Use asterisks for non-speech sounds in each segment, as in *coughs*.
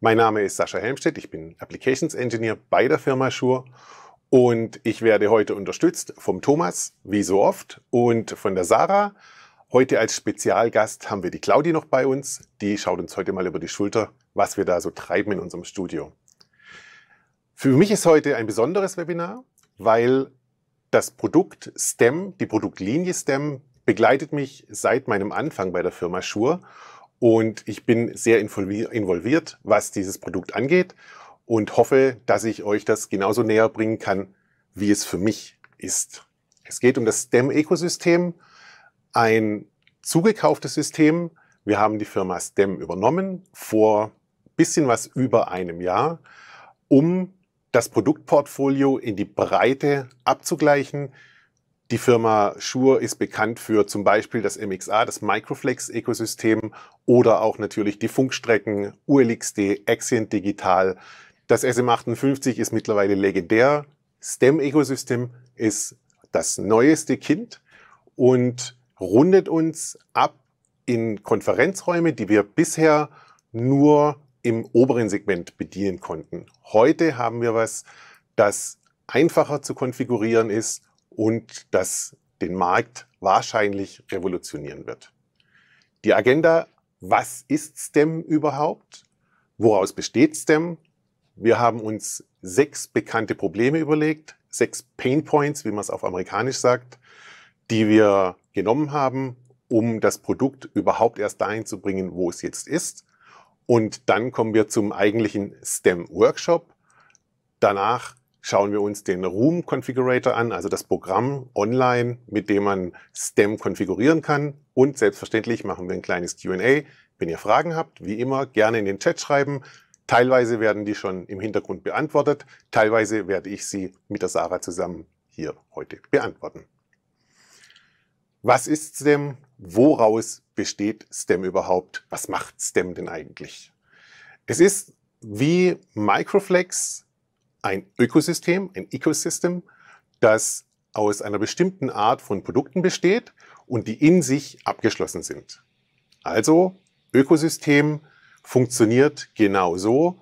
Mein Name ist Sascha Helmstedt, ich bin Applications Engineer bei der Firma Schur und ich werde heute unterstützt vom Thomas, wie so oft, und von der Sarah. Heute als Spezialgast haben wir die Claudi noch bei uns. Die schaut uns heute mal über die Schulter, was wir da so treiben in unserem Studio. Für mich ist heute ein besonderes Webinar, weil das Produkt STEM, die Produktlinie STEM, begleitet mich seit meinem Anfang bei der Firma Schur und ich bin sehr involviert, was dieses Produkt angeht und hoffe, dass ich euch das genauso näher bringen kann, wie es für mich ist. Es geht um das STEM-Ökosystem, ein zugekauftes System. Wir haben die Firma STEM übernommen vor bisschen was über einem Jahr, um das Produktportfolio in die Breite abzugleichen, die Firma Shure ist bekannt für zum Beispiel das MXA, das Microflex-Ökosystem oder auch natürlich die Funkstrecken ULXD, Axient Digital. Das SM58 ist mittlerweile legendär. STEM-Ökosystem ist das neueste Kind und rundet uns ab in Konferenzräume, die wir bisher nur im oberen Segment bedienen konnten. Heute haben wir was, das einfacher zu konfigurieren ist und das den Markt wahrscheinlich revolutionieren wird. Die Agenda, was ist STEM überhaupt? Woraus besteht STEM? Wir haben uns sechs bekannte Probleme überlegt, sechs Pain Points, wie man es auf Amerikanisch sagt, die wir genommen haben, um das Produkt überhaupt erst dahin zu bringen, wo es jetzt ist. Und dann kommen wir zum eigentlichen STEM-Workshop. Danach schauen wir uns den Room Configurator an, also das Programm online, mit dem man STEM konfigurieren kann. Und selbstverständlich machen wir ein kleines Q&A. Wenn ihr Fragen habt, wie immer, gerne in den Chat schreiben. Teilweise werden die schon im Hintergrund beantwortet, teilweise werde ich sie mit der Sarah zusammen hier heute beantworten. Was ist STEM? Woraus besteht STEM überhaupt? Was macht STEM denn eigentlich? Es ist wie Microflex ein Ökosystem, ein Ecosystem, das aus einer bestimmten Art von Produkten besteht und die in sich abgeschlossen sind. Also Ökosystem funktioniert genau so.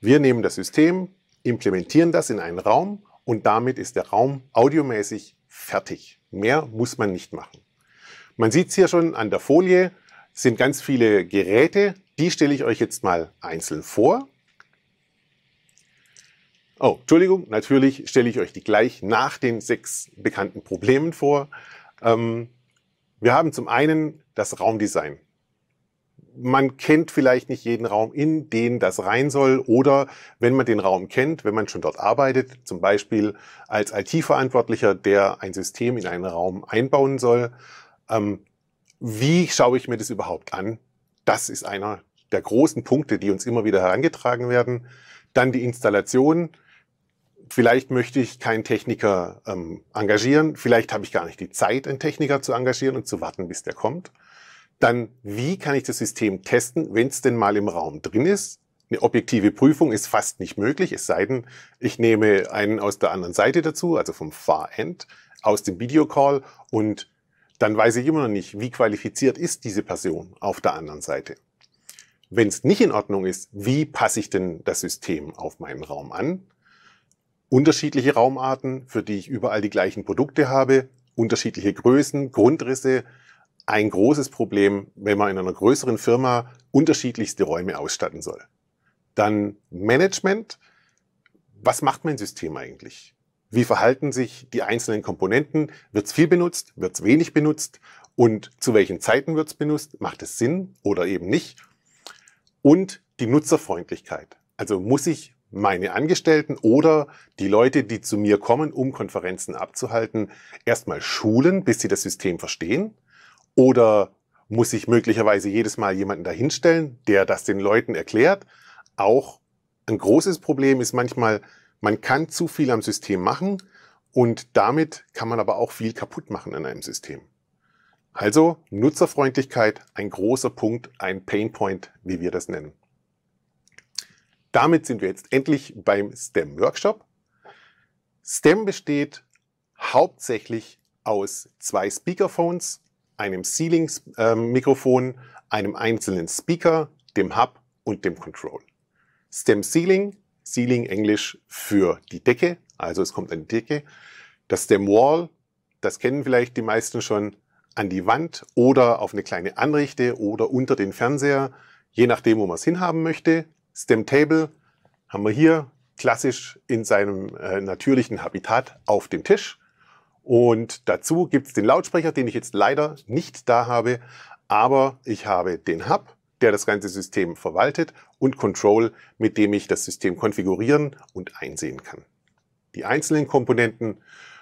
Wir nehmen das System, implementieren das in einen Raum und damit ist der Raum audiomäßig fertig. Mehr muss man nicht machen. Man sieht es hier schon an der Folie, sind ganz viele Geräte. Die stelle ich euch jetzt mal einzeln vor. Oh, Entschuldigung, natürlich stelle ich euch die gleich nach den sechs bekannten Problemen vor. Ähm, wir haben zum einen das Raumdesign. Man kennt vielleicht nicht jeden Raum, in den das rein soll. Oder wenn man den Raum kennt, wenn man schon dort arbeitet, zum Beispiel als IT-Verantwortlicher, der ein System in einen Raum einbauen soll, ähm, wie schaue ich mir das überhaupt an? Das ist einer der großen Punkte, die uns immer wieder herangetragen werden. Dann die Installation. Vielleicht möchte ich keinen Techniker ähm, engagieren, vielleicht habe ich gar nicht die Zeit, einen Techniker zu engagieren und zu warten, bis der kommt. Dann, wie kann ich das System testen, wenn es denn mal im Raum drin ist? Eine objektive Prüfung ist fast nicht möglich, es sei denn, ich nehme einen aus der anderen Seite dazu, also vom Far-End, aus dem Videocall und dann weiß ich immer noch nicht, wie qualifiziert ist diese Person auf der anderen Seite. Wenn es nicht in Ordnung ist, wie passe ich denn das System auf meinen Raum an? unterschiedliche Raumarten, für die ich überall die gleichen Produkte habe, unterschiedliche Größen, Grundrisse. Ein großes Problem, wenn man in einer größeren Firma unterschiedlichste Räume ausstatten soll. Dann Management. Was macht mein System eigentlich? Wie verhalten sich die einzelnen Komponenten? Wird es viel benutzt? Wird es wenig benutzt? Und zu welchen Zeiten wird es benutzt? Macht es Sinn oder eben nicht? Und die Nutzerfreundlichkeit. Also muss ich meine Angestellten oder die Leute, die zu mir kommen, um Konferenzen abzuhalten, erstmal schulen, bis sie das System verstehen? Oder muss ich möglicherweise jedes Mal jemanden dahinstellen, der das den Leuten erklärt? Auch ein großes Problem ist manchmal, man kann zu viel am System machen und damit kann man aber auch viel kaputt machen in einem System. Also Nutzerfreundlichkeit, ein großer Punkt, ein Painpoint, wie wir das nennen damit sind wir jetzt endlich beim STEM-Workshop. STEM besteht hauptsächlich aus zwei Speakerphones, einem Ceiling-Mikrofon, einem einzelnen Speaker, dem Hub und dem Control. STEM Ceiling, Ceiling Englisch für die Decke, also es kommt an die Decke. Das STEM Wall, das kennen vielleicht die meisten schon, an die Wand oder auf eine kleine Anrichte oder unter den Fernseher, je nachdem, wo man es hinhaben möchte. Stem Table haben wir hier klassisch in seinem äh, natürlichen Habitat auf dem Tisch. Und dazu gibt es den Lautsprecher, den ich jetzt leider nicht da habe, aber ich habe den Hub, der das ganze System verwaltet und Control, mit dem ich das System konfigurieren und einsehen kann. Die einzelnen Komponenten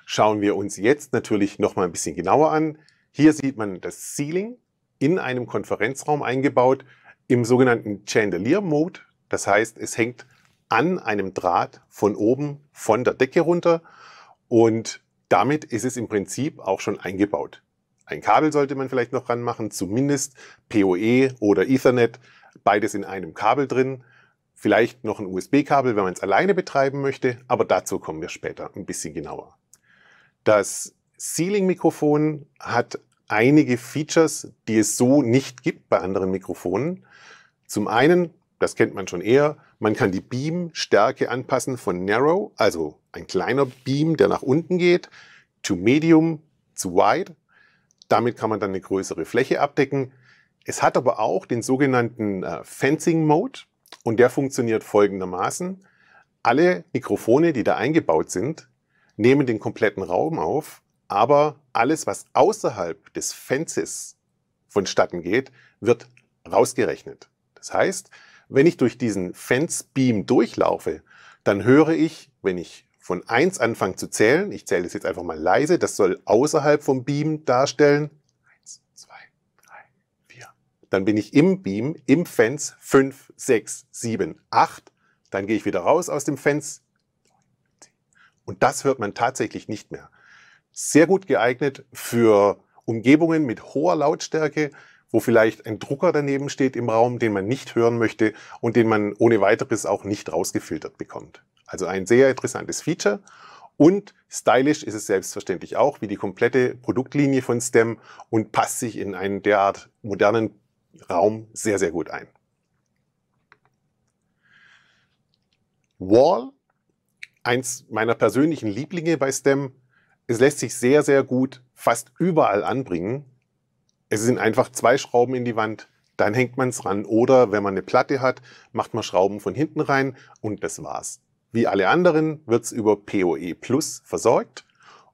schauen wir uns jetzt natürlich nochmal ein bisschen genauer an. Hier sieht man das Ceiling in einem Konferenzraum eingebaut. Im sogenannten Chandelier Mode das heißt, es hängt an einem Draht von oben, von der Decke runter und damit ist es im Prinzip auch schon eingebaut. Ein Kabel sollte man vielleicht noch ranmachen, zumindest PoE oder Ethernet, beides in einem Kabel drin. Vielleicht noch ein USB-Kabel, wenn man es alleine betreiben möchte, aber dazu kommen wir später ein bisschen genauer. Das Ceiling-Mikrofon hat einige Features, die es so nicht gibt bei anderen Mikrofonen. Zum einen das kennt man schon eher. Man kann die Beamstärke anpassen von Narrow, also ein kleiner Beam, der nach unten geht, to Medium, zu Wide. Damit kann man dann eine größere Fläche abdecken. Es hat aber auch den sogenannten äh, Fencing Mode und der funktioniert folgendermaßen. Alle Mikrofone, die da eingebaut sind, nehmen den kompletten Raum auf, aber alles, was außerhalb des Fences vonstatten geht, wird rausgerechnet. Das heißt, wenn ich durch diesen Fence-Beam durchlaufe, dann höre ich, wenn ich von 1 anfange zu zählen, ich zähle das jetzt einfach mal leise, das soll außerhalb vom Beam darstellen, 1, 2, 3, 4. Dann bin ich im Beam, im Fence 5, 6, 7, 8. Dann gehe ich wieder raus aus dem Fence. Und das hört man tatsächlich nicht mehr. Sehr gut geeignet für Umgebungen mit hoher Lautstärke, wo vielleicht ein Drucker daneben steht im Raum, den man nicht hören möchte und den man ohne weiteres auch nicht rausgefiltert bekommt. Also ein sehr interessantes Feature. Und stylisch ist es selbstverständlich auch, wie die komplette Produktlinie von STEM und passt sich in einen derart modernen Raum sehr, sehr gut ein. Wall, eins meiner persönlichen Lieblinge bei STEM. Es lässt sich sehr, sehr gut fast überall anbringen es sind einfach zwei Schrauben in die Wand, dann hängt man es ran. Oder wenn man eine Platte hat, macht man Schrauben von hinten rein und das war's. Wie alle anderen wird es über PoE Plus versorgt.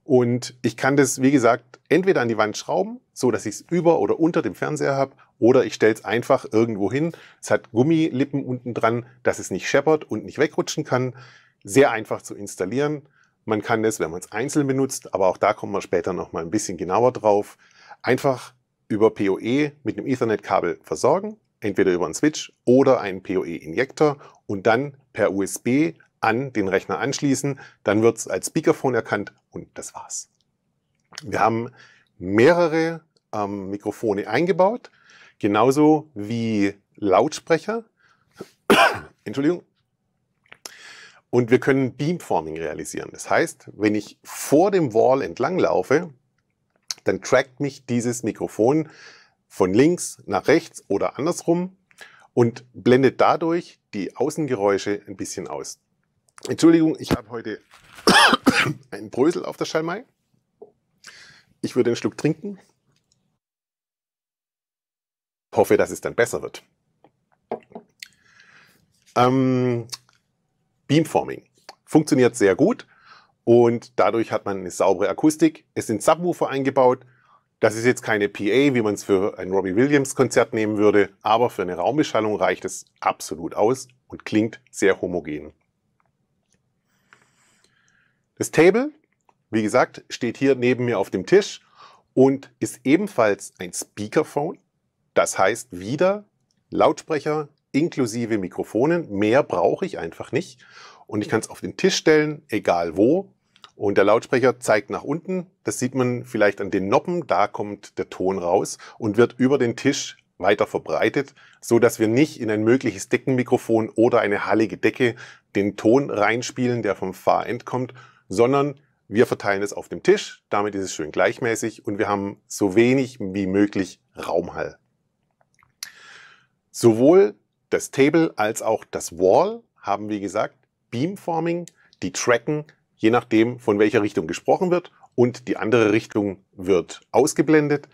Und ich kann das, wie gesagt, entweder an die Wand schrauben, so dass ich es über oder unter dem Fernseher habe, oder ich stelle es einfach irgendwo hin. Es hat Gummilippen unten dran, dass es nicht scheppert und nicht wegrutschen kann. Sehr einfach zu installieren. Man kann das, wenn man es einzeln benutzt, aber auch da kommen wir später noch mal ein bisschen genauer drauf, einfach über PoE mit einem Ethernet-Kabel versorgen, entweder über einen Switch oder einen PoE-Injektor und dann per USB an den Rechner anschließen. Dann wird es als Speakerphone erkannt und das war's. Wir haben mehrere ähm, Mikrofone eingebaut, genauso wie Lautsprecher. *coughs* Entschuldigung. Und wir können Beamforming realisieren. Das heißt, wenn ich vor dem Wall entlang laufe, dann trackt mich dieses Mikrofon von links nach rechts oder andersrum und blendet dadurch die Außengeräusche ein bisschen aus. Entschuldigung, ich habe heute *coughs* einen Brösel auf der Schalmei. Ich würde einen Schluck trinken. Hoffe, dass es dann besser wird. Ähm, Beamforming funktioniert sehr gut und dadurch hat man eine saubere Akustik. Es sind Subwoofer eingebaut. Das ist jetzt keine PA, wie man es für ein Robbie Williams Konzert nehmen würde, aber für eine Raumbeschallung reicht es absolut aus und klingt sehr homogen. Das Table, wie gesagt, steht hier neben mir auf dem Tisch und ist ebenfalls ein Speakerphone. Das heißt wieder Lautsprecher inklusive Mikrofonen. Mehr brauche ich einfach nicht. Und ich kann es auf den Tisch stellen, egal wo. Und der Lautsprecher zeigt nach unten. Das sieht man vielleicht an den Noppen. Da kommt der Ton raus und wird über den Tisch weiter verbreitet, so dass wir nicht in ein mögliches Deckenmikrofon oder eine hallige Decke den Ton reinspielen, der vom Fahrend kommt, sondern wir verteilen es auf dem Tisch. Damit ist es schön gleichmäßig und wir haben so wenig wie möglich Raumhall. Sowohl das Table als auch das Wall haben, wie gesagt, Beamforming, die tracken je nachdem, von welcher Richtung gesprochen wird und die andere Richtung wird ausgeblendet.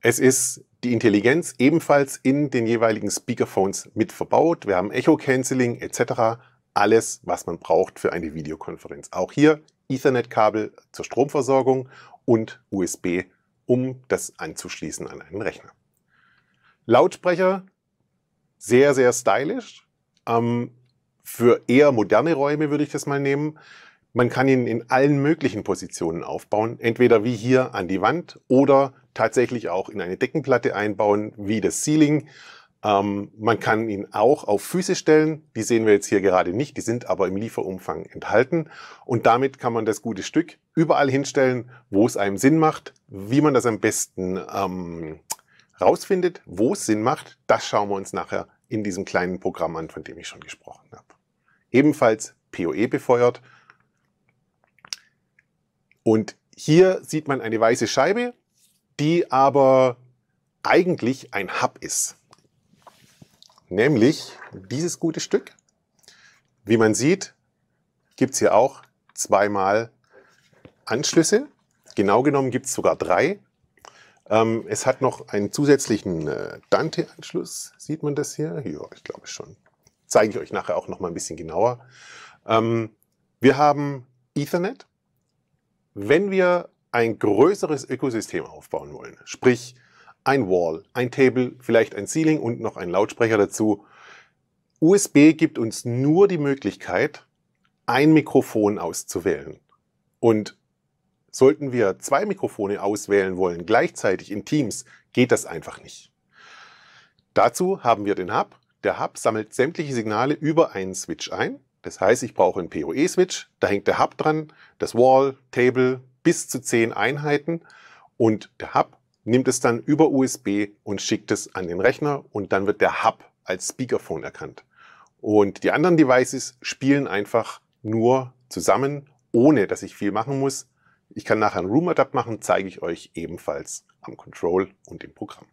Es ist die Intelligenz ebenfalls in den jeweiligen Speakerphones mit verbaut. Wir haben Echo-Canceling etc. Alles, was man braucht für eine Videokonferenz. Auch hier Ethernet-Kabel zur Stromversorgung und USB, um das anzuschließen an einen Rechner. Lautsprecher, sehr, sehr stylisch. Ähm, für eher moderne Räume würde ich das mal nehmen. Man kann ihn in allen möglichen Positionen aufbauen, entweder wie hier an die Wand oder tatsächlich auch in eine Deckenplatte einbauen, wie das Ceiling. Ähm, man kann ihn auch auf Füße stellen, die sehen wir jetzt hier gerade nicht, die sind aber im Lieferumfang enthalten. Und damit kann man das gute Stück überall hinstellen, wo es einem Sinn macht. Wie man das am besten ähm, rausfindet, wo es Sinn macht, das schauen wir uns nachher in diesem kleinen Programm an, von dem ich schon gesprochen habe. Ebenfalls PoE befeuert, und hier sieht man eine weiße Scheibe, die aber eigentlich ein Hub ist. Nämlich dieses gute Stück. Wie man sieht, gibt es hier auch zweimal Anschlüsse. Genau genommen gibt es sogar drei. Ähm, es hat noch einen zusätzlichen äh, Dante-Anschluss. Sieht man das hier? Ja, ich glaube schon. Zeige ich euch nachher auch noch mal ein bisschen genauer. Ähm, wir haben Ethernet wenn wir ein größeres Ökosystem aufbauen wollen, sprich ein Wall, ein Table, vielleicht ein Ceiling und noch ein Lautsprecher dazu, USB gibt uns nur die Möglichkeit, ein Mikrofon auszuwählen. Und sollten wir zwei Mikrofone auswählen wollen, gleichzeitig in Teams, geht das einfach nicht. Dazu haben wir den Hub. Der Hub sammelt sämtliche Signale über einen Switch ein das heißt, ich brauche einen PoE-Switch, da hängt der Hub dran, das Wall, Table, bis zu 10 Einheiten und der Hub nimmt es dann über USB und schickt es an den Rechner und dann wird der Hub als Speakerphone erkannt. Und die anderen Devices spielen einfach nur zusammen, ohne dass ich viel machen muss. Ich kann nachher einen Room Adapt machen, zeige ich euch ebenfalls am Control und im Programm.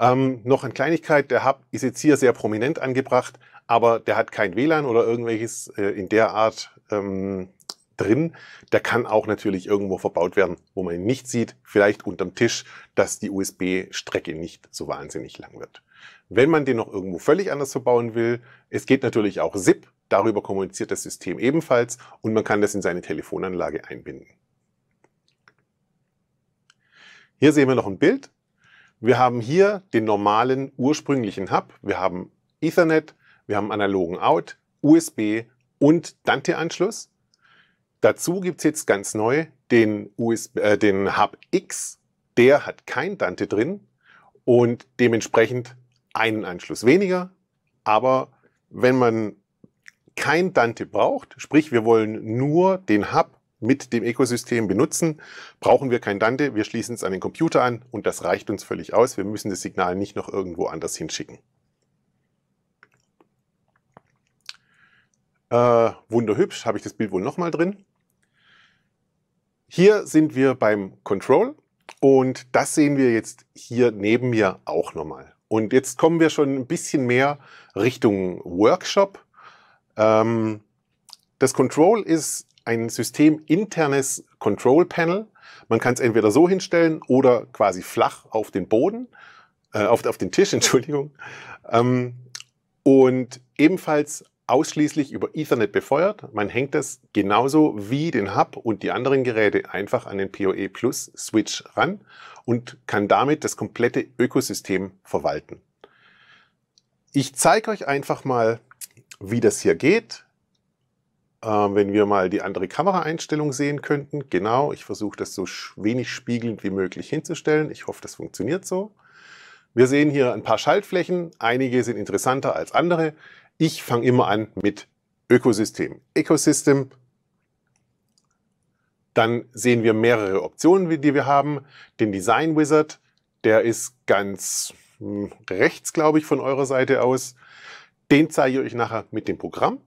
Ähm, noch eine Kleinigkeit, der Hub ist jetzt hier sehr prominent angebracht, aber der hat kein WLAN oder irgendwelches äh, in der Art ähm, drin. Der kann auch natürlich irgendwo verbaut werden, wo man ihn nicht sieht, vielleicht unterm Tisch, dass die USB-Strecke nicht so wahnsinnig lang wird. Wenn man den noch irgendwo völlig anders verbauen will, es geht natürlich auch SIP, darüber kommuniziert das System ebenfalls und man kann das in seine Telefonanlage einbinden. Hier sehen wir noch ein Bild. Wir haben hier den normalen ursprünglichen Hub. Wir haben Ethernet, wir haben analogen Out, USB und Dante-Anschluss. Dazu gibt es jetzt ganz neu den, USB, äh, den Hub X. Der hat kein Dante drin und dementsprechend einen Anschluss weniger. Aber wenn man kein Dante braucht, sprich wir wollen nur den Hub mit dem Ökosystem benutzen, brauchen wir kein Dante, wir schließen es an den Computer an und das reicht uns völlig aus. Wir müssen das Signal nicht noch irgendwo anders hinschicken. Äh, wunderhübsch, habe ich das Bild wohl nochmal drin. Hier sind wir beim Control und das sehen wir jetzt hier neben mir auch nochmal. Und jetzt kommen wir schon ein bisschen mehr Richtung Workshop. Ähm, das Control ist ein systeminternes Control Panel. Man kann es entweder so hinstellen oder quasi flach auf den Boden, äh, auf, auf, den Tisch, *laughs* Entschuldigung. Ähm, und ebenfalls ausschließlich über Ethernet befeuert. Man hängt das genauso wie den Hub und die anderen Geräte einfach an den PoE Plus Switch ran und kann damit das komplette Ökosystem verwalten. Ich zeige euch einfach mal, wie das hier geht. Äh, wenn wir mal die andere Kameraeinstellung sehen könnten. Genau, ich versuche das so wenig spiegelnd wie möglich hinzustellen. Ich hoffe, das funktioniert so. Wir sehen hier ein paar Schaltflächen. Einige sind interessanter als andere. Ich fange immer an mit Ökosystem. Ecosystem. Dann sehen wir mehrere Optionen, die wir haben. Den Design Wizard, der ist ganz hm, rechts, glaube ich, von eurer Seite aus. Den zeige ich euch nachher mit dem Programm.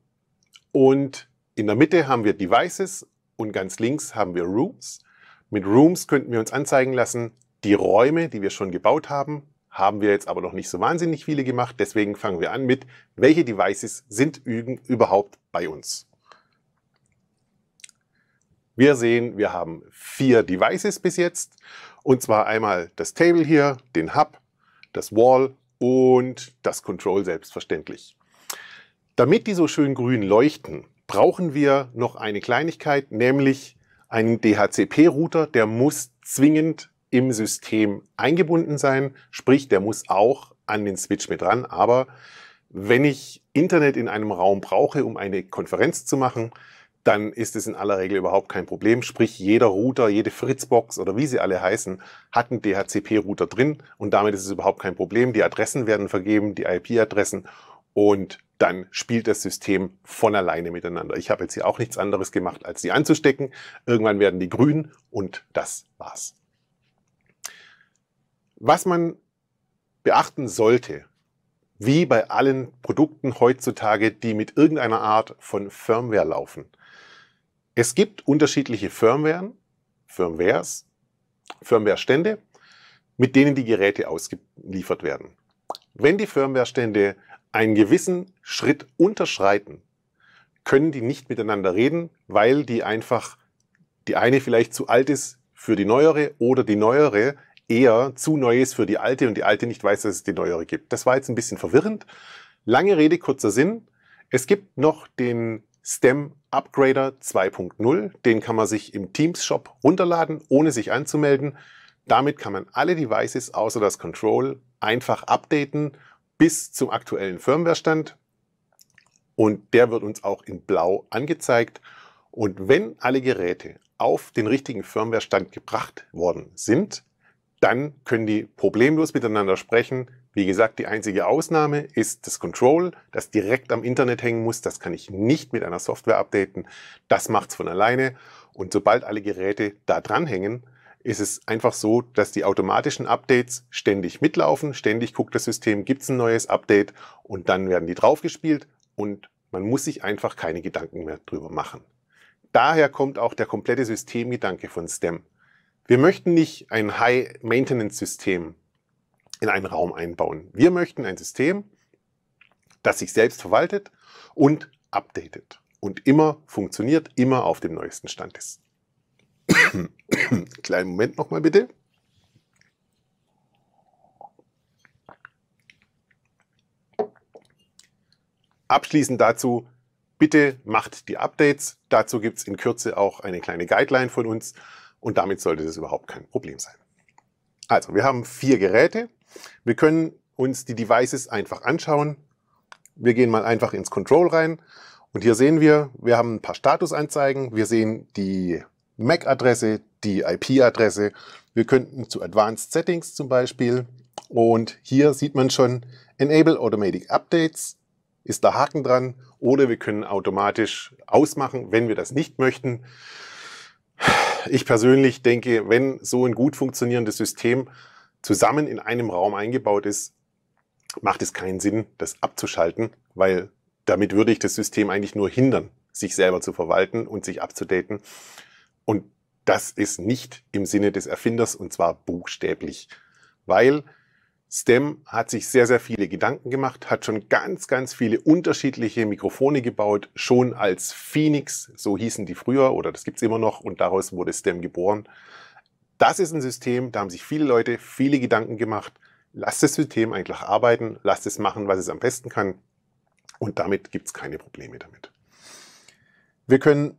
Und in der Mitte haben wir Devices und ganz links haben wir Rooms. Mit Rooms könnten wir uns anzeigen lassen, die Räume, die wir schon gebaut haben, haben wir jetzt aber noch nicht so wahnsinnig viele gemacht. Deswegen fangen wir an mit, welche Devices sind überhaupt bei uns? Wir sehen, wir haben vier Devices bis jetzt. Und zwar einmal das Table hier, den Hub, das Wall und das Control selbstverständlich. Damit die so schön grün leuchten, brauchen wir noch eine Kleinigkeit, nämlich einen DHCP-Router, der muss zwingend im System eingebunden sein. Sprich, der muss auch an den Switch mit ran. Aber wenn ich Internet in einem Raum brauche, um eine Konferenz zu machen, dann ist es in aller Regel überhaupt kein Problem. Sprich, jeder Router, jede Fritzbox oder wie sie alle heißen, hat einen DHCP-Router drin und damit ist es überhaupt kein Problem. Die Adressen werden vergeben, die IP-Adressen und dann spielt das System von alleine miteinander. Ich habe jetzt hier auch nichts anderes gemacht, als sie anzustecken. Irgendwann werden die grün und das war's. Was man beachten sollte, wie bei allen Produkten heutzutage, die mit irgendeiner Art von Firmware laufen. Es gibt unterschiedliche Firmware, Firmwares, Firmware-Stände, mit denen die Geräte ausgeliefert werden. Wenn die Firmware-Stände einen gewissen Schritt unterschreiten, können die nicht miteinander reden, weil die einfach die eine vielleicht zu alt ist für die neuere oder die neuere eher zu Neues für die Alte und die Alte nicht weiß, dass es die Neuere gibt. Das war jetzt ein bisschen verwirrend. Lange Rede, kurzer Sinn. Es gibt noch den STEM Upgrader 2.0. Den kann man sich im Teams Shop runterladen, ohne sich anzumelden. Damit kann man alle Devices außer das Control einfach updaten bis zum aktuellen Firmwarestand. Und der wird uns auch in blau angezeigt. Und wenn alle Geräte auf den richtigen Firmwarestand gebracht worden sind, dann können die problemlos miteinander sprechen. Wie gesagt, die einzige Ausnahme ist das Control, das direkt am Internet hängen muss. Das kann ich nicht mit einer Software updaten. Das macht's von alleine. Und sobald alle Geräte da dranhängen, ist es einfach so, dass die automatischen Updates ständig mitlaufen. Ständig guckt das System, gibt's ein neues Update und dann werden die draufgespielt und man muss sich einfach keine Gedanken mehr drüber machen. Daher kommt auch der komplette Systemgedanke von STEM. Wir möchten nicht ein High-Maintenance-System in einen Raum einbauen. Wir möchten ein System, das sich selbst verwaltet und updatet und immer funktioniert, immer auf dem neuesten Stand ist. *coughs* Kleinen Moment nochmal bitte. Abschließend dazu, bitte macht die Updates. Dazu gibt es in Kürze auch eine kleine Guideline von uns und damit sollte das überhaupt kein Problem sein. Also, wir haben vier Geräte. Wir können uns die Devices einfach anschauen. Wir gehen mal einfach ins Control rein und hier sehen wir, wir haben ein paar Statusanzeigen. Wir sehen die MAC-Adresse, die IP-Adresse. Wir könnten zu Advanced Settings zum Beispiel und hier sieht man schon Enable Automatic Updates ist der Haken dran oder wir können automatisch ausmachen, wenn wir das nicht möchten ich persönlich denke, wenn so ein gut funktionierendes System zusammen in einem Raum eingebaut ist, macht es keinen Sinn, das abzuschalten, weil damit würde ich das System eigentlich nur hindern, sich selber zu verwalten und sich abzudaten. Und das ist nicht im Sinne des Erfinders und zwar buchstäblich, weil STEM hat sich sehr, sehr viele Gedanken gemacht, hat schon ganz, ganz viele unterschiedliche Mikrofone gebaut, schon als Phoenix, so hießen die früher oder das gibt es immer noch und daraus wurde STEM geboren. Das ist ein System, da haben sich viele Leute viele Gedanken gemacht. Lasst das System eigentlich arbeiten, lasst es machen, was es am besten kann und damit gibt es keine Probleme damit. Wir können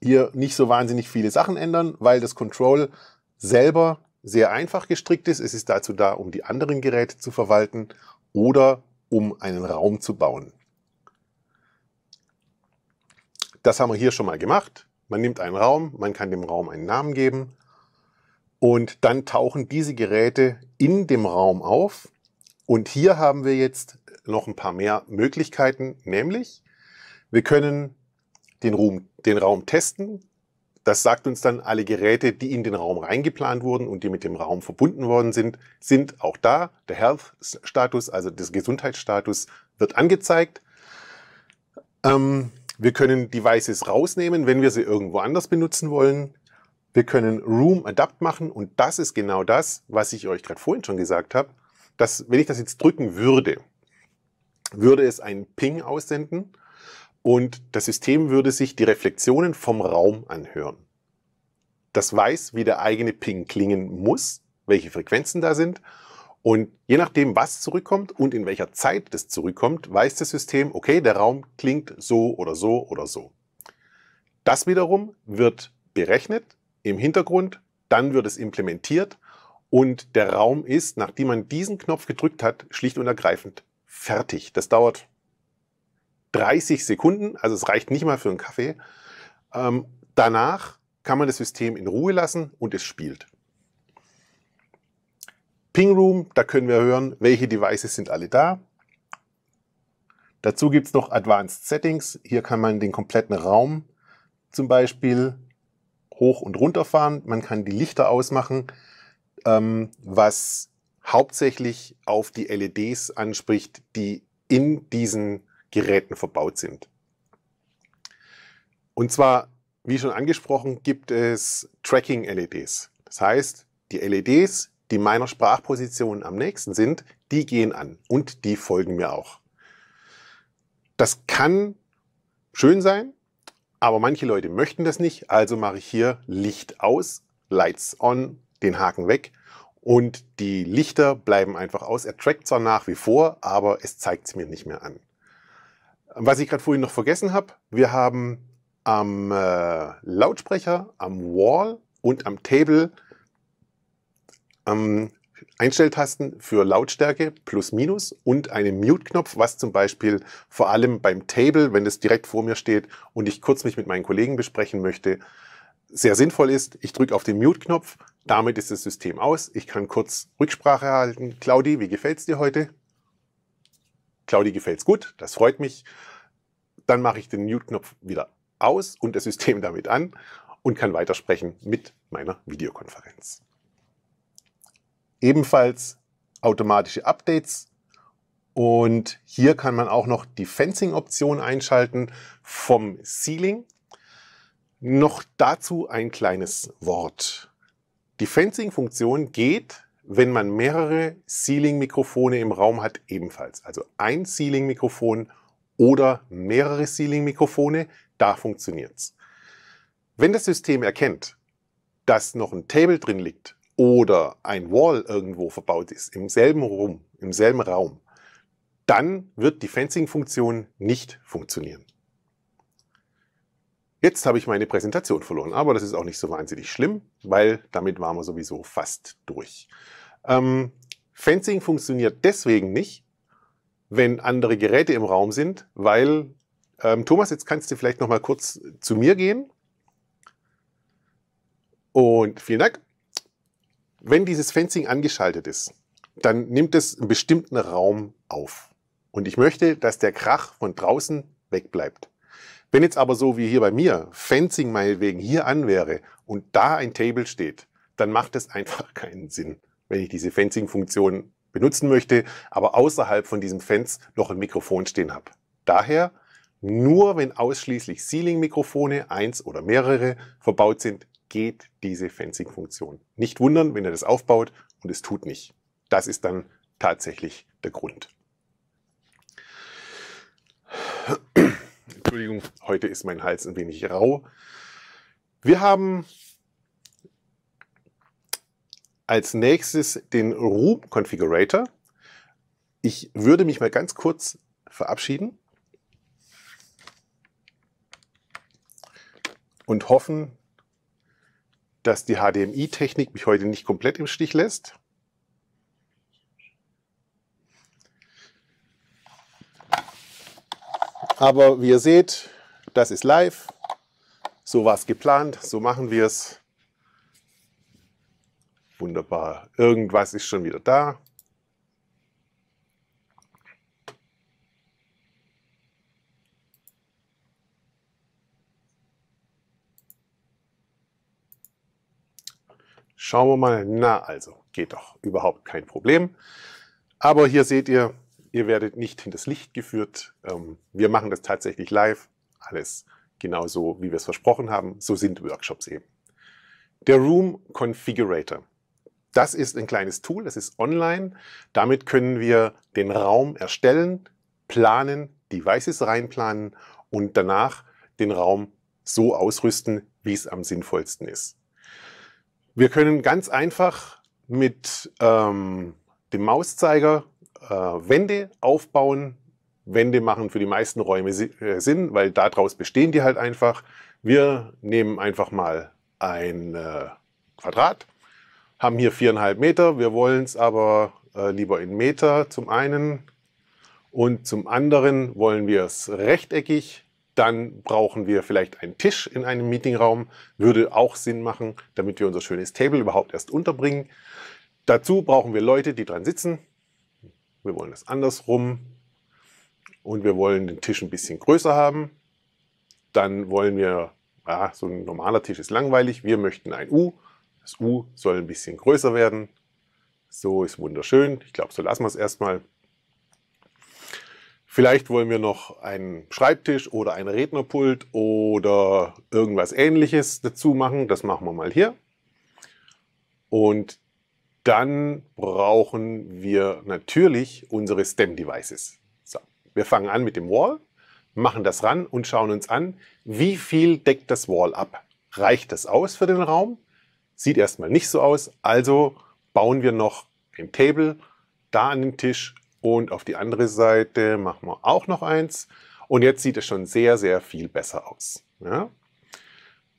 hier nicht so wahnsinnig viele Sachen ändern, weil das Control selber sehr einfach gestrickt ist. Es ist dazu da, um die anderen Geräte zu verwalten oder um einen Raum zu bauen. Das haben wir hier schon mal gemacht. Man nimmt einen Raum, man kann dem Raum einen Namen geben und dann tauchen diese Geräte in dem Raum auf. Und hier haben wir jetzt noch ein paar mehr Möglichkeiten, nämlich wir können den, Raum, testen, das sagt uns dann, alle Geräte, die in den Raum reingeplant wurden und die mit dem Raum verbunden worden sind, sind auch da. Der Health-Status, also der Gesundheitsstatus, wird angezeigt. Ähm, wir können Devices rausnehmen, wenn wir sie irgendwo anders benutzen wollen. Wir können Room Adapt machen und das ist genau das, was ich euch gerade vorhin schon gesagt habe, dass wenn ich das jetzt drücken würde, würde es einen Ping aussenden und das System würde sich die Reflexionen vom Raum anhören. Das weiß, wie der eigene Ping klingen muss, welche Frequenzen da sind und je nachdem, was zurückkommt und in welcher Zeit das zurückkommt, weiß das System, okay, der Raum klingt so oder so oder so. Das wiederum wird berechnet im Hintergrund, dann wird es implementiert und der Raum ist, nachdem man diesen Knopf gedrückt hat, schlicht und ergreifend fertig. Das dauert 30 Sekunden, also es reicht nicht mal für einen Kaffee. Ähm, danach kann man das System in Ruhe lassen und es spielt. Ping Room, da können wir hören, welche Devices sind alle da. Dazu gibt es noch Advanced Settings. Hier kann man den kompletten Raum zum Beispiel hoch und runter fahren. Man kann die Lichter ausmachen, ähm, was hauptsächlich auf die LEDs anspricht, die in diesen Geräten verbaut sind. Und zwar, wie schon angesprochen, gibt es Tracking-LEDs. Das heißt, die LEDs, die meiner Sprachposition am nächsten sind, die gehen an und die folgen mir auch. Das kann schön sein, aber manche Leute möchten das nicht, also mache ich hier Licht aus, Lights on, den Haken weg und die Lichter bleiben einfach aus. Er trackt zwar nach wie vor, aber es zeigt es mir nicht mehr an. Was ich gerade vorhin noch vergessen habe, wir haben am äh, Lautsprecher, am Wall und am Table ähm, Einstelltasten für Lautstärke plus minus und einen Mute-Knopf, was zum Beispiel vor allem beim Table, wenn das direkt vor mir steht und ich kurz mich mit meinen Kollegen besprechen möchte, sehr sinnvoll ist. Ich drücke auf den Mute-Knopf, damit ist das System aus. Ich kann kurz Rücksprache halten. Claudi, wie gefällt es dir heute? Claudi gefällt's gut, das freut mich. Dann mache ich den Mute-Knopf wieder aus und das System damit an und kann weitersprechen mit meiner Videokonferenz. Ebenfalls automatische Updates und hier kann man auch noch die Fencing-Option einschalten vom Ceiling. Noch dazu ein kleines Wort. Die Fencing-Funktion geht wenn man mehrere Ceiling-Mikrofone im Raum hat, ebenfalls. Also ein Ceiling-Mikrofon oder mehrere Ceiling-Mikrofone, da funktioniert es. Wenn das System erkennt, dass noch ein Table drin liegt oder ein Wall irgendwo verbaut ist, im selben, Raum, im selben Raum, dann wird die Fencing-Funktion nicht funktionieren. Jetzt habe ich meine Präsentation verloren, aber das ist auch nicht so wahnsinnig schlimm, weil damit waren wir sowieso fast durch. Ähm, Fencing funktioniert deswegen nicht, wenn andere Geräte im Raum sind, weil ähm, Thomas, jetzt kannst du vielleicht noch mal kurz zu mir gehen. Und vielen Dank. Wenn dieses Fencing angeschaltet ist, dann nimmt es einen bestimmten Raum auf. Und ich möchte, dass der Krach von draußen wegbleibt. Wenn jetzt aber so wie hier bei mir Fencing meinetwegen hier an wäre und da ein Table steht, dann macht es *laughs* einfach keinen Sinn wenn ich diese Fencing-Funktion benutzen möchte, aber außerhalb von diesem Fence noch ein Mikrofon stehen habe. Daher nur wenn ausschließlich Ceiling-Mikrofone, eins oder mehrere, verbaut sind, geht diese Fencing-Funktion. Nicht wundern, wenn ihr das aufbaut und es tut nicht. Das ist dann tatsächlich der Grund. Entschuldigung, heute ist mein Hals ein wenig rau. Wir haben als nächstes den Room Configurator. Ich würde mich mal ganz kurz verabschieden und hoffen, dass die HDMI-Technik mich heute nicht komplett im Stich lässt. Aber wie ihr seht, das ist live. So war es geplant, so machen wir es. Wunderbar. Irgendwas ist schon wieder da. Schauen wir mal. Na also, geht doch. Überhaupt kein Problem. Aber hier seht ihr, ihr werdet nicht hinters Licht geführt. Ähm, wir machen das tatsächlich live. Alles genauso, wie wir es versprochen haben. So sind Workshops eben. Der Room Configurator. Das ist ein kleines Tool, das ist online. Damit können wir den Raum erstellen, planen, Devices reinplanen und danach den Raum so ausrüsten, wie es am sinnvollsten ist. Wir können ganz einfach mit ähm, dem Mauszeiger äh, Wände aufbauen. Wände machen für die meisten Räume äh, Sinn, weil daraus bestehen die halt einfach. Wir nehmen einfach mal ein äh, Quadrat haben hier viereinhalb Meter. Wir wollen es aber äh, lieber in Meter zum einen und zum anderen wollen wir es rechteckig. Dann brauchen wir vielleicht einen Tisch in einem Meetingraum. Würde auch Sinn machen, damit wir unser schönes Table überhaupt erst unterbringen. Dazu brauchen wir Leute, die dran sitzen. Wir wollen das andersrum. Und wir wollen den Tisch ein bisschen größer haben. Dann wollen wir, ja, ah, so ein normaler Tisch ist langweilig. Wir möchten ein U das U soll ein bisschen größer werden. So ist wunderschön. Ich glaube, so lassen wir es erstmal. Vielleicht wollen wir noch einen Schreibtisch oder ein Rednerpult oder irgendwas ähnliches dazu machen. Das machen wir mal hier. Und dann brauchen wir natürlich unsere STEM-Devices. So, wir fangen an mit dem Wall, machen das ran und schauen uns an, wie viel deckt das Wall ab. Reicht das aus für den Raum? Sieht erstmal nicht so aus, also bauen wir noch ein Table da an den Tisch und auf die andere Seite machen wir auch noch eins. Und jetzt sieht es schon sehr, sehr viel besser aus. Ja?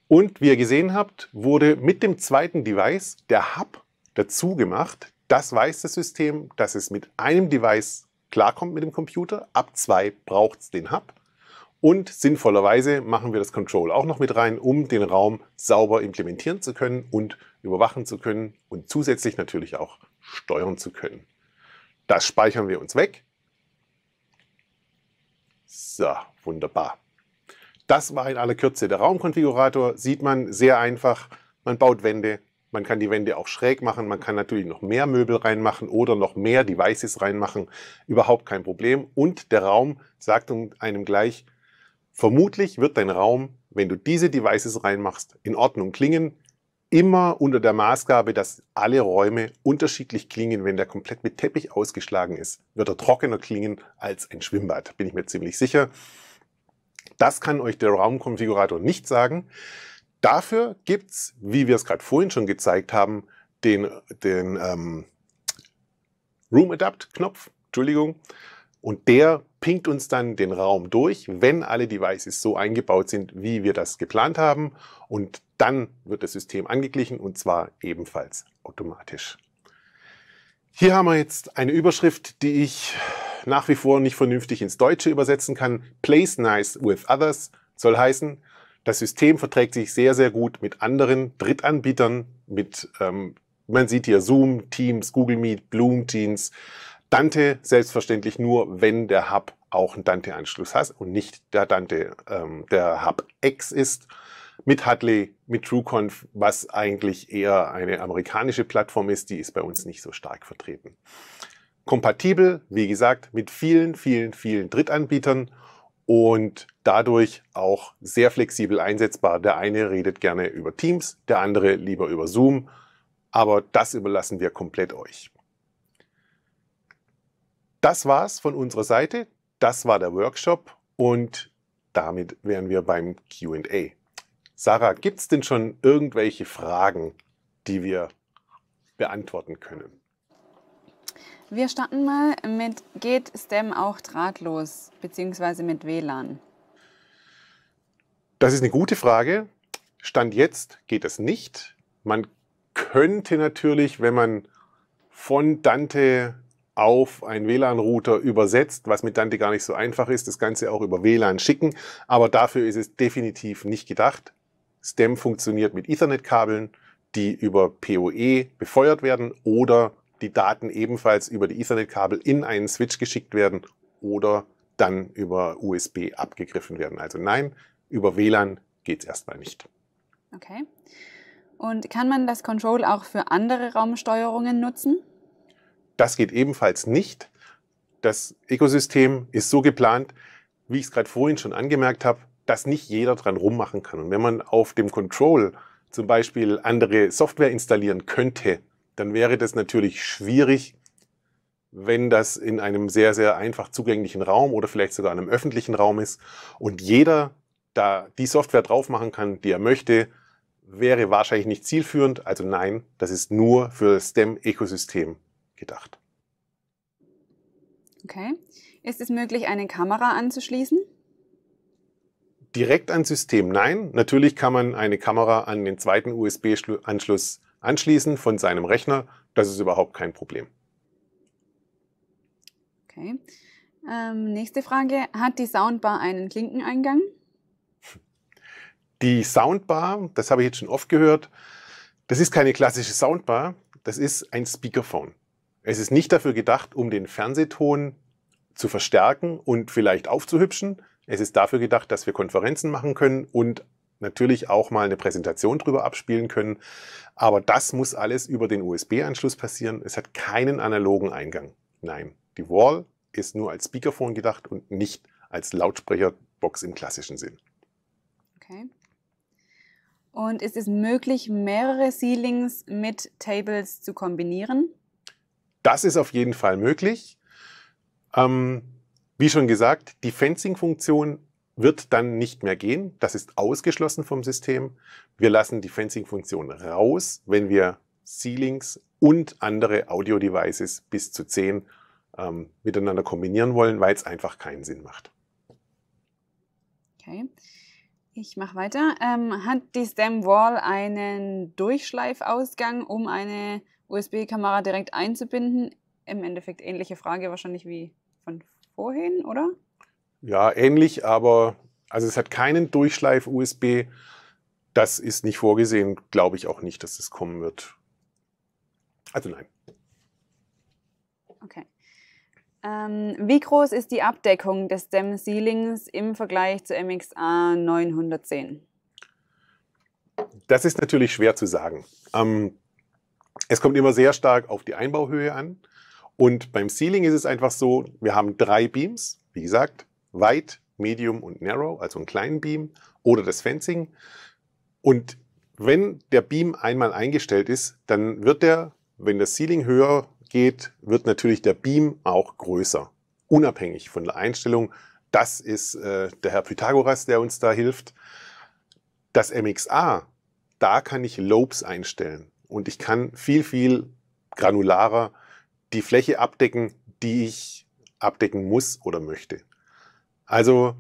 Und wie ihr gesehen habt, wurde mit dem zweiten Device der Hub dazu gemacht. Das weiß das System, dass es mit einem Device klarkommt mit dem Computer. Ab zwei braucht es den Hub. Und sinnvollerweise machen wir das Control auch noch mit rein, um den Raum sauber implementieren zu können und überwachen zu können und zusätzlich natürlich auch steuern zu können. Das speichern wir uns weg. So, wunderbar. Das war in aller Kürze der Raumkonfigurator. Sieht man sehr einfach. Man baut Wände, man kann die Wände auch schräg machen, man kann natürlich noch mehr Möbel reinmachen oder noch mehr Devices reinmachen. Überhaupt kein Problem. Und der Raum sagt einem gleich, Vermutlich wird dein Raum, wenn du diese Devices reinmachst, in Ordnung klingen, immer unter der Maßgabe, dass alle Räume unterschiedlich klingen. Wenn der komplett mit Teppich ausgeschlagen ist, wird er trockener klingen als ein Schwimmbad, bin ich mir ziemlich sicher. Das kann euch der Raumkonfigurator nicht sagen. Dafür gibt es, wie wir es gerade vorhin schon gezeigt haben, den, den ähm, Room Adapt-Knopf. Entschuldigung. Und der pinkt uns dann den Raum durch, wenn alle Devices so eingebaut sind, wie wir das geplant haben. Und dann wird das System angeglichen und zwar ebenfalls automatisch. Hier haben wir jetzt eine Überschrift, die ich nach wie vor nicht vernünftig ins Deutsche übersetzen kann. Place nice with others soll heißen, das System verträgt sich sehr, sehr gut mit anderen Drittanbietern, mit, ähm, man sieht hier Zoom, Teams, Google Meet, Bloom Teams, Dante selbstverständlich nur, wenn der Hub auch einen Dante-Anschluss hat und nicht der Dante, ähm, der Hub X ist. Mit Hudley, mit TrueConf, was eigentlich eher eine amerikanische Plattform ist, die ist bei uns nicht so stark vertreten. Kompatibel, wie gesagt, mit vielen, vielen, vielen Drittanbietern und dadurch auch sehr flexibel einsetzbar. Der eine redet gerne über Teams, der andere lieber über Zoom, aber das überlassen wir komplett euch. Das war's von unserer Seite. Das war der Workshop und damit wären wir beim QA. Sarah, gibt es denn schon irgendwelche Fragen, die wir beantworten können? Wir starten mal mit, geht STEM auch drahtlos, bzw. mit WLAN? Das ist eine gute Frage. Stand jetzt geht es nicht. Man könnte natürlich, wenn man von Dante auf einen WLAN-Router übersetzt, was mit Dante gar nicht so einfach ist, das Ganze auch über WLAN schicken, aber dafür ist es definitiv nicht gedacht. STEM funktioniert mit Ethernet-Kabeln, die über PoE befeuert werden oder die Daten ebenfalls über die Ethernet-Kabel in einen Switch geschickt werden oder dann über USB abgegriffen werden. Also nein, über WLAN geht es erstmal nicht. Okay. Und kann man das Control auch für andere Raumsteuerungen nutzen? Das geht ebenfalls nicht. Das Ökosystem ist so geplant, wie ich es gerade vorhin schon angemerkt habe, dass nicht jeder dran rummachen kann. Und wenn man auf dem Control zum Beispiel andere Software installieren könnte, dann wäre das natürlich schwierig, wenn das in einem sehr, sehr einfach zugänglichen Raum oder vielleicht sogar einem öffentlichen Raum ist und jeder da die Software drauf machen kann, die er möchte, wäre wahrscheinlich nicht zielführend. Also nein, das ist nur für das STEM-Ökosystem gedacht. Okay. Ist es möglich, eine Kamera anzuschließen? Direkt ans System nein. Natürlich kann man eine Kamera an den zweiten USB-Anschluss anschließen von seinem Rechner. Das ist überhaupt kein Problem. Okay. Ähm, nächste Frage. Hat die Soundbar einen Klinkeneingang? Die Soundbar, das habe ich jetzt schon oft gehört, das ist keine klassische Soundbar, das ist ein Speakerphone. Es ist nicht dafür gedacht, um den Fernsehton zu verstärken und vielleicht aufzuhübschen. Es ist dafür gedacht, dass wir Konferenzen machen können und natürlich auch mal eine Präsentation drüber abspielen können. Aber das muss alles über den USB-Anschluss passieren. Es hat keinen analogen Eingang. Nein, die Wall ist nur als Speakerphone gedacht und nicht als Lautsprecherbox im klassischen Sinn. Okay. Und ist es möglich, mehrere Ceilings mit Tables zu kombinieren? Das ist auf jeden Fall möglich. Ähm, wie schon gesagt, die Fencing-Funktion wird dann nicht mehr gehen. Das ist ausgeschlossen vom System. Wir lassen die Fencing-Funktion raus, wenn wir Ceilings und andere Audio-Devices bis zu 10 ähm, miteinander kombinieren wollen, weil es einfach keinen Sinn macht. Okay, ich mache weiter. Ähm, hat die Stem Wall einen Durchschleifausgang, um eine USB-Kamera direkt einzubinden? Im Endeffekt ähnliche Frage wahrscheinlich wie von vorhin, oder? Ja, ähnlich, aber also es hat keinen Durchschleif-USB. Das ist nicht vorgesehen, glaube ich auch nicht, dass das kommen wird. Also nein. Okay. Ähm, wie groß ist die Abdeckung des DEM Ceilings im Vergleich zu MXA 910? Das ist natürlich schwer zu sagen. Ähm, es kommt immer sehr stark auf die Einbauhöhe an. Und beim Ceiling ist es einfach so, wir haben drei Beams, wie gesagt, weit, medium und narrow, also einen kleinen Beam oder das Fencing. Und wenn der Beam einmal eingestellt ist, dann wird der, wenn das Ceiling höher geht, wird natürlich der Beam auch größer, unabhängig von der Einstellung. Das ist äh, der Herr Pythagoras, der uns da hilft. Das MXA, da kann ich Lobes einstellen. Und ich kann viel, viel granularer die Fläche abdecken, die ich abdecken muss oder möchte. Also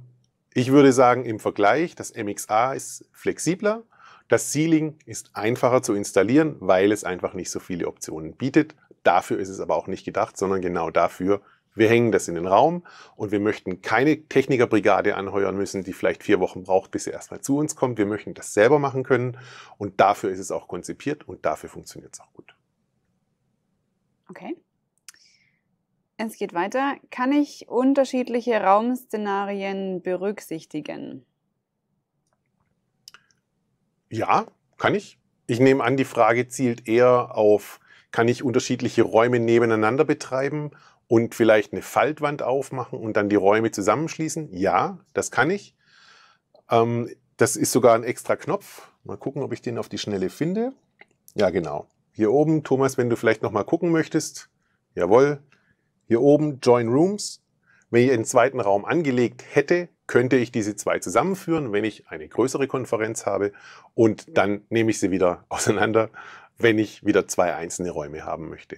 ich würde sagen, im Vergleich, das MXA ist flexibler, das Ceiling ist einfacher zu installieren, weil es einfach nicht so viele Optionen bietet. Dafür ist es aber auch nicht gedacht, sondern genau dafür wir hängen das in den Raum und wir möchten keine Technikerbrigade anheuern müssen, die vielleicht vier Wochen braucht, bis sie erstmal zu uns kommt. Wir möchten das selber machen können und dafür ist es auch konzipiert und dafür funktioniert es auch gut. Okay. Es geht weiter. Kann ich unterschiedliche Raumszenarien berücksichtigen? Ja, kann ich. Ich nehme an, die Frage zielt eher auf, kann ich unterschiedliche Räume nebeneinander betreiben und vielleicht eine Faltwand aufmachen und dann die Räume zusammenschließen? Ja, das kann ich. Ähm, das ist sogar ein extra Knopf. Mal gucken, ob ich den auf die Schnelle finde. Ja, genau. Hier oben, Thomas, wenn du vielleicht nochmal gucken möchtest. Jawohl. Hier oben Join Rooms. Wenn ich einen zweiten Raum angelegt hätte, könnte ich diese zwei zusammenführen, wenn ich eine größere Konferenz habe. Und dann nehme ich sie wieder *laughs* auseinander, wenn ich wieder zwei einzelne Räume haben möchte.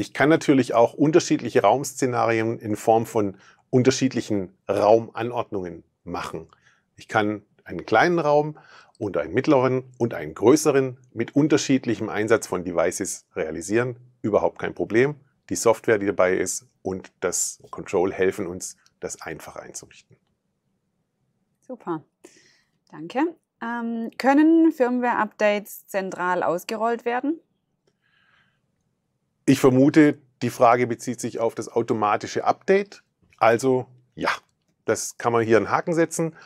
Ich kann natürlich auch unterschiedliche Raumszenarien in Form von unterschiedlichen Raumanordnungen machen. Ich kann einen kleinen Raum und einen mittleren und einen größeren mit unterschiedlichem Einsatz von Devices realisieren. Überhaupt kein Problem. Die Software, die dabei ist und das Control helfen uns, das einfach einzurichten. Super, danke. Ähm, können Firmware-Updates zentral ausgerollt werden? Ich vermute, die Frage bezieht sich auf das automatische Update. Also ja, das kann man hier einen Haken setzen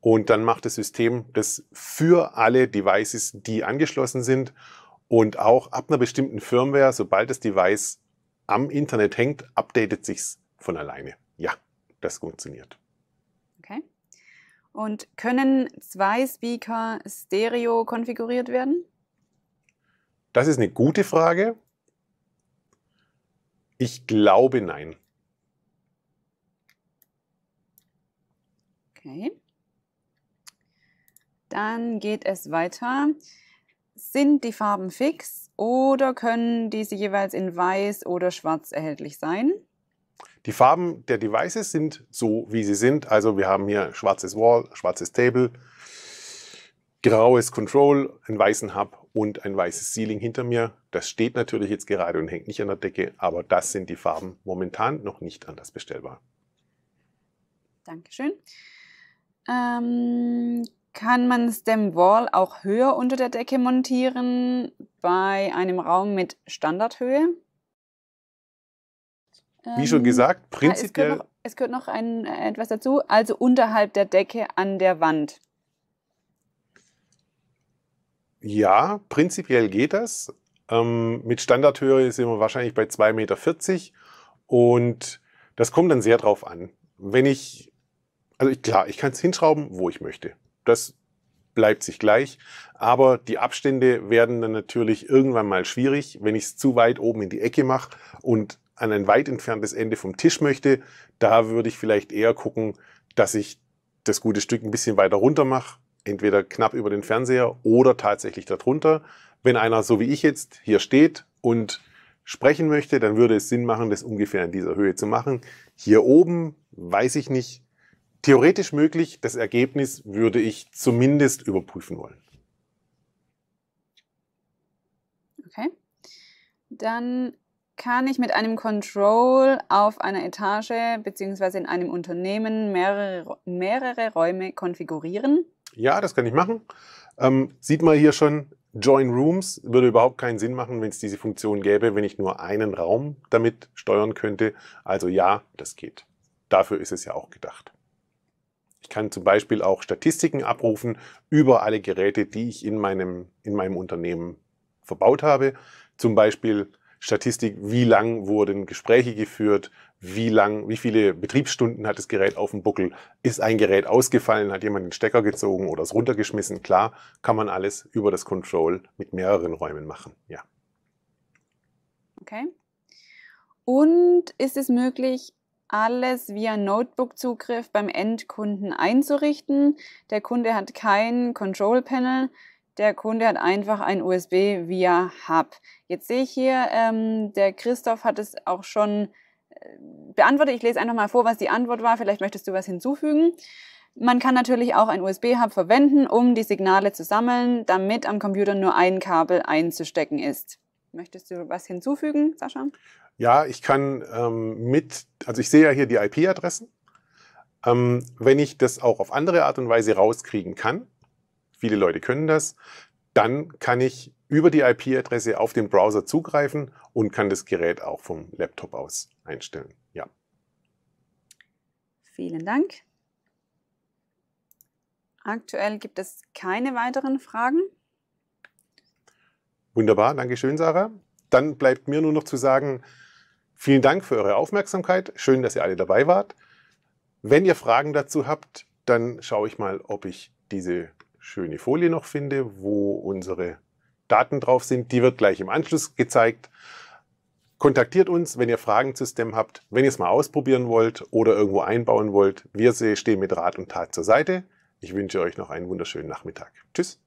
und dann macht das System das für alle Devices, die angeschlossen sind und auch ab einer bestimmten Firmware, sobald das Device am Internet hängt, updatet sich's von alleine. Ja, das funktioniert. Okay. Und können zwei Speaker stereo konfiguriert werden? Das ist eine gute Frage. Ich glaube nein. Okay. Dann geht es weiter. Sind die Farben fix oder können diese jeweils in weiß oder schwarz erhältlich sein? Die Farben der Devices sind so, wie sie sind. Also wir haben hier schwarzes Wall, schwarzes Table, graues Control, einen weißen Hub und ein weißes Ceiling hinter mir. Das steht natürlich jetzt gerade und hängt nicht an der Decke, aber das sind die Farben momentan noch nicht anders bestellbar. Dankeschön. Ähm, kann man Stem Wall auch höher unter der Decke montieren bei einem Raum mit Standardhöhe? Wie schon ähm, gesagt, prinzipiell. Ah, ja, es, gehört noch, es gehört noch, ein, äh, etwas dazu, also unterhalb der Decke an der Wand. Ja, prinzipiell geht das. Ähm, mit Standardhöhe sind wir wahrscheinlich bei 2,40 Meter und das kommt dann sehr drauf an. Wenn ich, also ich, klar, ich kann es hinschrauben, wo ich möchte. Das bleibt sich gleich. Aber die Abstände werden dann natürlich irgendwann mal schwierig, wenn ich es zu weit oben in die Ecke mache und an ein weit entferntes Ende vom Tisch möchte. Da würde ich vielleicht eher gucken, dass ich das gute Stück ein bisschen weiter runter mache, entweder knapp über den Fernseher oder tatsächlich darunter. Wenn einer so wie ich jetzt hier steht und sprechen möchte, dann würde es Sinn machen, das ungefähr in dieser Höhe zu machen. Hier oben weiß ich nicht. Theoretisch möglich, das Ergebnis würde ich zumindest überprüfen wollen. Okay. Dann kann ich mit einem Control auf einer Etage bzw. in einem Unternehmen mehrere, mehrere Räume konfigurieren. Ja, das kann ich machen. Ähm, sieht man hier schon, Join Rooms würde überhaupt keinen Sinn machen, wenn es diese Funktion gäbe, wenn ich nur einen Raum damit steuern könnte. Also ja, das geht. Dafür ist es ja auch gedacht. Ich kann zum Beispiel auch Statistiken abrufen über alle Geräte, die ich in meinem, in meinem Unternehmen verbaut habe. Zum Beispiel Statistik, wie lang wurden Gespräche geführt, wie lang, wie viele Betriebsstunden hat das Gerät auf dem Buckel, ist ein Gerät ausgefallen, hat jemand den Stecker gezogen oder es runtergeschmissen. Klar, kann man alles über das Control mit mehreren Räumen machen, ja. Okay. Und ist es möglich, alles via Notebook-Zugriff beim Endkunden einzurichten? Der Kunde hat kein Control-Panel, der Kunde hat einfach ein USB via Hub. Jetzt sehe ich hier, ähm, der Christoph hat es auch schon beantwortet. Ich lese einfach mal vor, was die Antwort war. Vielleicht möchtest du was hinzufügen. Man kann natürlich auch ein USB-Hub verwenden, um die Signale zu sammeln, damit am Computer nur ein Kabel einzustecken ist. Möchtest du was hinzufügen, Sascha? Ja, ich kann ähm, mit, also ich sehe ja hier die IP-Adressen. Ähm, wenn ich das auch auf andere Art und Weise rauskriegen kann, viele Leute können das, dann kann ich über die IP-Adresse auf den Browser zugreifen und kann das Gerät auch vom Laptop aus einstellen. Ja. Vielen Dank. Aktuell gibt es keine weiteren Fragen. Wunderbar, danke schön, Sarah. Dann bleibt mir nur noch zu sagen, vielen Dank für eure Aufmerksamkeit. Schön, dass ihr alle dabei wart. Wenn ihr Fragen dazu habt, dann schaue ich mal, ob ich diese schöne Folie noch finde, wo unsere Daten drauf sind. Die wird gleich im Anschluss gezeigt. Kontaktiert uns, wenn ihr Fragen zu STEM habt, wenn ihr es mal ausprobieren wollt oder irgendwo einbauen wollt. Wir stehen mit Rat und Tat zur Seite. Ich wünsche euch noch einen wunderschönen Nachmittag. Tschüss.